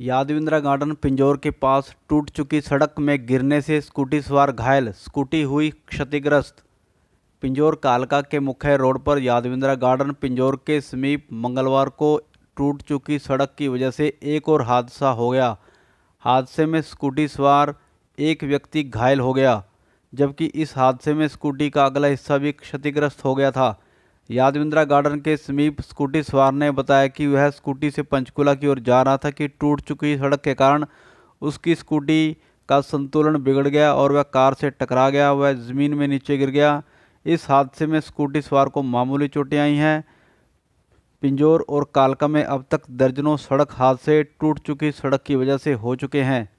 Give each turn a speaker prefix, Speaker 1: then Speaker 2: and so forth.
Speaker 1: Yadavindra garden Pinjore के पास टूट चुकी सड़क में गिरने से स्कूटी सवार घायल स्कूटी हुई क्षतिग्रस्त पिंजौर कालका के मुख्य रोड पर यादविंद्रा गार्डन पिंजौर के समीप मंगलवार को टूट चुकी सड़क की वजह से एक और हादसा हो गया हादसे में स्कूटी सवार एक व्यक्ति घायल हो गया जबकि इस हादसे में स्कूटी का अगला हिस्सा भी क्षतिग्रस्त हो गया था यादविंद्रा गार्डन के समीप स्कूटी सवार ने बताया कि वह स्कूटी से पंचकुला की ओर जा रहा था कि टूट चुकी सड़क के कारण उसकी स्कूटी का संतुलन बिगड़ गया और वह कार से टकरा गया वह ज़मीन में नीचे गिर गया इस हादसे में स्कूटी सवार को मामूली चोटें आई हैं पिंजौर और कालका में अब तक दर्जनों सड़क हादसे टूट चुकी सड़क की वजह से हो चुके हैं